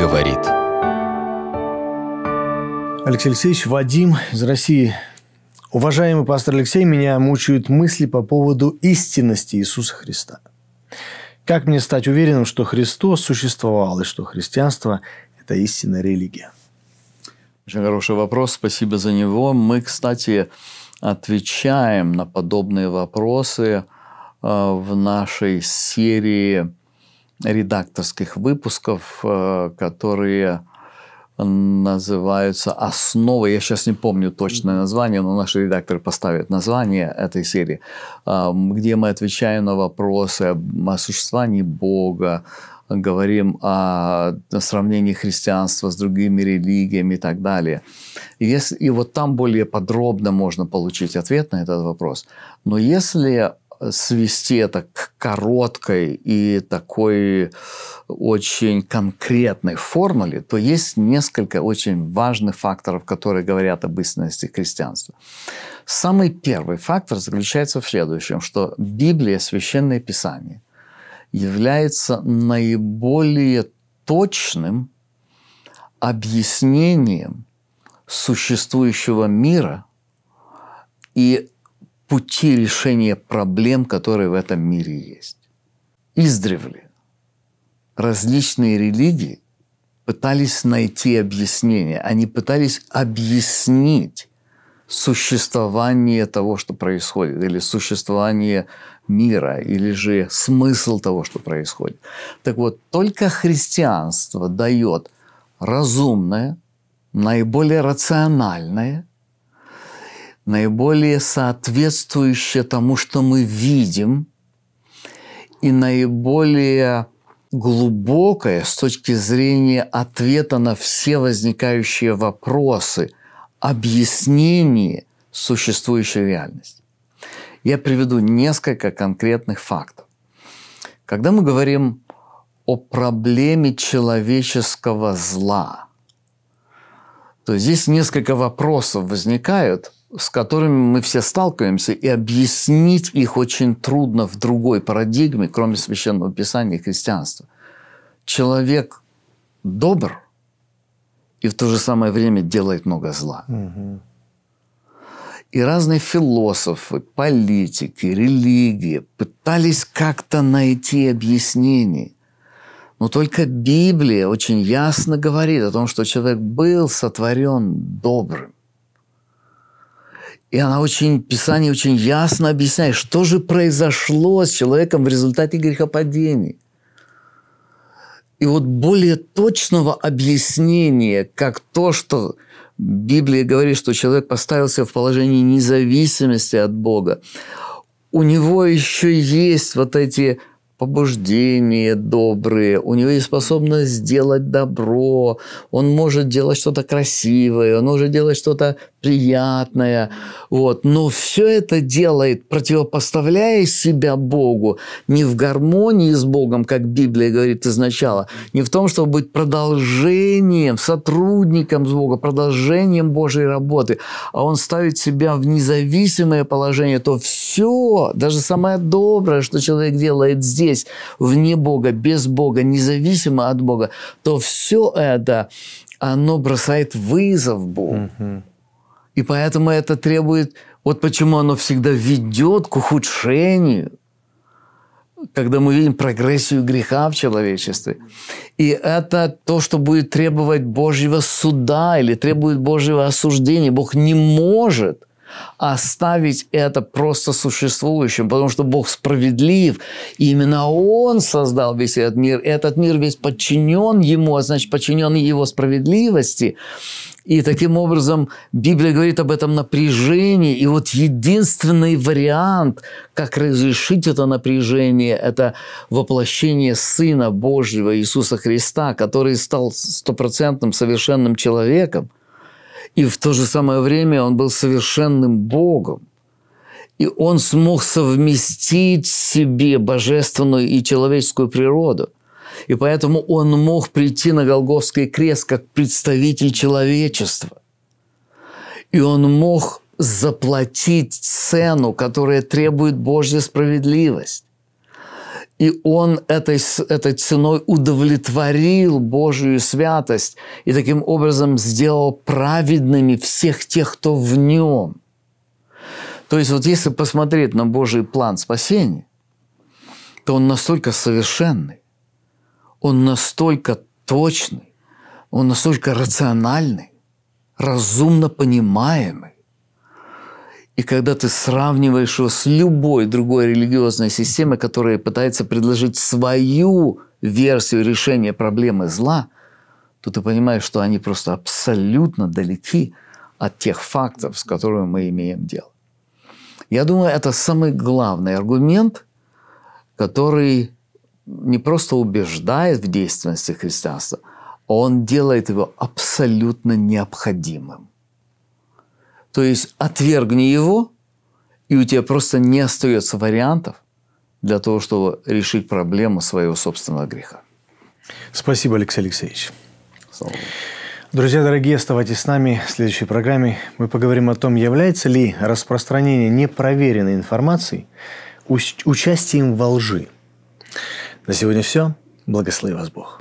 говорит. Алексей Алексеевич, Вадим из России. Уважаемый пастор Алексей, меня мучают мысли по поводу истинности Иисуса Христа. Как мне стать уверенным, что Христос существовал и что христианство – это истинная религия? Очень хороший вопрос, спасибо за него. Мы, кстати, отвечаем на подобные вопросы э, в нашей серии редакторских выпусков, э, которые называются «Основы». Я сейчас не помню точное название, но наши редакторы поставят название этой серии, где мы отвечаем на вопросы о существовании Бога, говорим о сравнении христианства с другими религиями и так далее. И, если, и вот там более подробно можно получить ответ на этот вопрос. Но если свести это к короткой и такой очень конкретной формуле, то есть несколько очень важных факторов, которые говорят об истинности христианства. Самый первый фактор заключается в следующем, что Библия, Священное Писание, является наиболее точным объяснением существующего мира – и пути решения проблем, которые в этом мире есть. Издревле различные религии пытались найти объяснение. Они пытались объяснить существование того, что происходит, или существование мира, или же смысл того, что происходит. Так вот, только христианство дает разумное, наиболее рациональное – наиболее соответствующее тому, что мы видим, и наиболее глубокое с точки зрения ответа на все возникающие вопросы, объяснение существующей реальности. Я приведу несколько конкретных фактов. Когда мы говорим о проблеме человеческого зла, то здесь несколько вопросов возникают – с которыми мы все сталкиваемся, и объяснить их очень трудно в другой парадигме, кроме священного писания и христианства. Человек добр и в то же самое время делает много зла. И разные философы, политики, религии пытались как-то найти объяснение. Но только Библия очень ясно говорит о том, что человек был сотворен добрым. И она очень, Писание очень ясно объясняет, что же произошло с человеком в результате грехопадения. И вот более точного объяснения, как то, что Библия говорит, что человек поставил себя в положении независимости от Бога, у него еще есть вот эти побуждения добрые, у него есть способность сделать добро, он может делать что-то красивое, он может делать что-то приятное. Вот. Но все это делает, противопоставляя себя Богу, не в гармонии с Богом, как Библия говорит изначала, не в том, чтобы быть продолжением, сотрудником с Богом, продолжением Божьей работы, а он ставит себя в независимое положение, то все, даже самое доброе, что человек делает здесь, есть, вне Бога, без Бога, независимо от Бога, то все это, оно бросает вызов Богу. Угу. И поэтому это требует... Вот почему оно всегда ведет к ухудшению когда мы видим прогрессию греха в человечестве. И это то, что будет требовать Божьего суда или требует Божьего осуждения. Бог не может оставить это просто существующим, потому что Бог справедлив, и именно Он создал весь этот мир, и этот мир весь подчинен Ему, а значит, подчинен Его справедливости. И таким образом Библия говорит об этом напряжении. И вот единственный вариант, как разрешить это напряжение, это воплощение Сына Божьего Иисуса Христа, который стал стопроцентным совершенным человеком – и в то же самое время он был совершенным Богом. И он смог совместить в себе божественную и человеческую природу. И поэтому он мог прийти на Голговский крест как представитель человечества. И он мог заплатить цену, которая требует Божья справедливость и он этой, этой ценой удовлетворил Божию святость и таким образом сделал праведными всех тех, кто в нем. То есть вот если посмотреть на Божий план спасения, то он настолько совершенный, он настолько точный, он настолько рациональный, разумно понимаемый, и когда ты сравниваешь его с любой другой религиозной системой, которая пытается предложить свою версию решения проблемы зла, то ты понимаешь, что они просто абсолютно далеки от тех фактов, с которыми мы имеем дело. Я думаю, это самый главный аргумент, который не просто убеждает в действенности христианства, он делает его абсолютно необходимым. То есть отвергни его, и у тебя просто не остается вариантов для того, чтобы решить проблему своего собственного греха. Спасибо, Алексей Алексеевич. Слава Богу. Друзья дорогие, оставайтесь с нами. В следующей программе мы поговорим о том, является ли распространение непроверенной информации участием во лжи. На сегодня все. Благослови вас Бог.